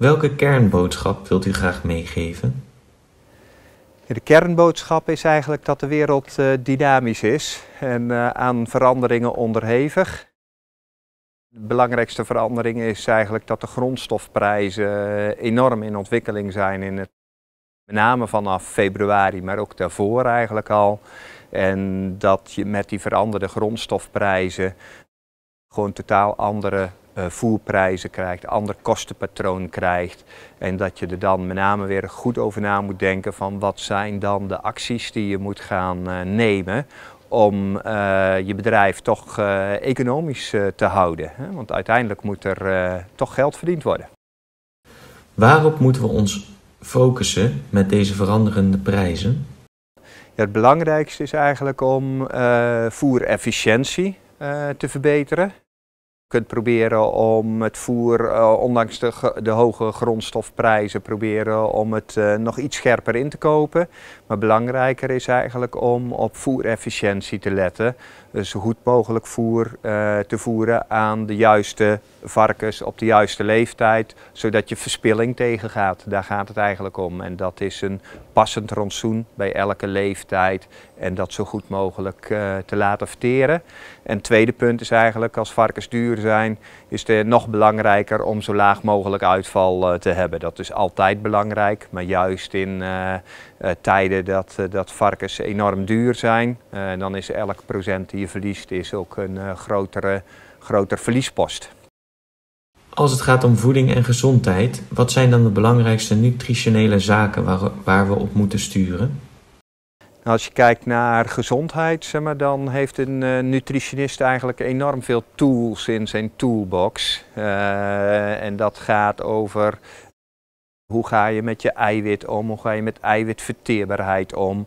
Welke kernboodschap wilt u graag meegeven? De kernboodschap is eigenlijk dat de wereld eh, dynamisch is en eh, aan veranderingen onderhevig. De belangrijkste verandering is eigenlijk dat de grondstofprijzen eh, enorm in ontwikkeling zijn. In het, met name vanaf februari, maar ook daarvoor eigenlijk al. En dat je met die veranderde grondstofprijzen gewoon totaal andere eh, voerprijzen krijgt, ander kostenpatroon krijgt. En dat je er dan met name weer goed over na moet denken van wat zijn dan de acties die je moet gaan eh, nemen om eh, je bedrijf toch economisch te houden. Want uiteindelijk moet er toch geld verdiend worden. Waarop moeten we ons focussen met deze veranderende prijzen? Ja, het belangrijkste is eigenlijk om uh, voerefficiëntie te verbeteren kunt proberen om het voer, eh, ondanks de, hoge grondstofprijzen, proberen om het eh, nog iets scherper in te kopen. Maar belangrijker is eigenlijk om op voerefficiëntie te letten. Dus zo goed mogelijk voer eh, te voeren aan de juiste varkens op de juiste leeftijd, zodat je verspilling tegengaat. Daar gaat het eigenlijk om. En dat is een passend rantsoen bij elke leeftijd en dat zo goed mogelijk te laten verteren. En het tweede punt is eigenlijk als varkens duur zijn, is het nog belangrijker om zo laag mogelijk uitval eh, te hebben. Dat is altijd belangrijk, maar juist in eh, eh, tijden dat, dat varkens enorm duur zijn, dan is elk procent die je verliest is ook een grotere, groter verliespost. Als het gaat om voeding en gezondheid, wat zijn dan de belangrijkste nutritionele zaken waar, waar we op moeten sturen? Als je kijkt naar gezondheid, zeg maar, dan heeft een eh, nutritionist eigenlijk enorm veel tools in zijn toolbox. Eh, en dat gaat over hoe ga je met je eiwit om, hoe ga je met eiwitverteerbaarheid om,